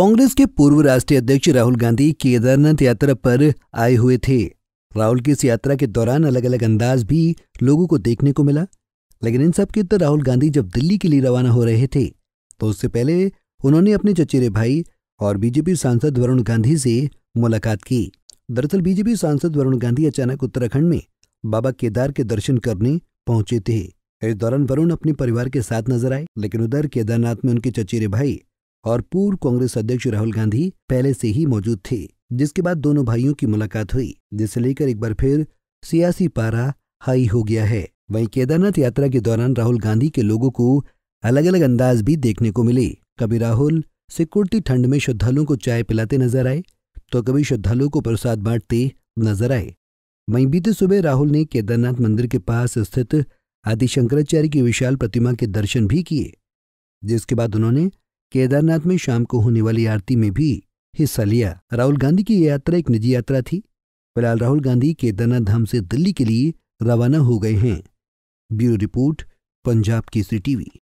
कांग्रेस के पूर्व राष्ट्रीय अध्यक्ष राहुल गांधी केदारनाथ यात्रा पर आए हुए थे राहुल की इस यात्रा के दौरान अलग अलग अंदाज भी लोगों को देखने को मिला लेकिन इन सब के तो राहुल गांधी जब दिल्ली के लिए रवाना हो रहे थे तो उससे पहले उन्होंने अपने चचेरे भाई और बीजेपी सांसद वरुण गांधी से मुलाकात की दरअसल बीजेपी सांसद वरुण गांधी अचानक उत्तराखंड में बाबा केदार के दर्शन करने पहुंचे थे इस दौरान वरुण अपने परिवार के साथ नजर आए लेकिन उधर केदारनाथ में उनके चचेरे भाई और पूर्व कांग्रेस अध्यक्ष राहुल गांधी पहले से ही मौजूद थे जिसके बाद दोनों भाइयों की मुलाकात हुई जिसे लेकर एक बार फिर सियासी पारा हाई हो गया है वहीं केदारनाथ यात्रा के दौरान राहुल गांधी के लोगों को अलग अलग अंदाज भी देखने को मिले कभी राहुल सिकुड़ती ठंड में श्रद्धालुओं को चाय पिलाते नजर आए तो कभी श्रद्धालुओं को प्रसाद बांटते नजर आए वहीं बीते सुबह राहुल ने केदारनाथ मंदिर के पास स्थित आदि शंकराचार्य की विशाल प्रतिमा के दर्शन भी किए जिसके बाद उन्होंने केदारनाथ में शाम को होने वाली आरती में भी हिस्सा लिया राहुल गांधी की यात्रा एक निजी यात्रा थी फिलहाल राहुल गांधी केदारनाथ धाम से दिल्ली के लिए रवाना हो गए हैं bureau report Punjab Kesari TV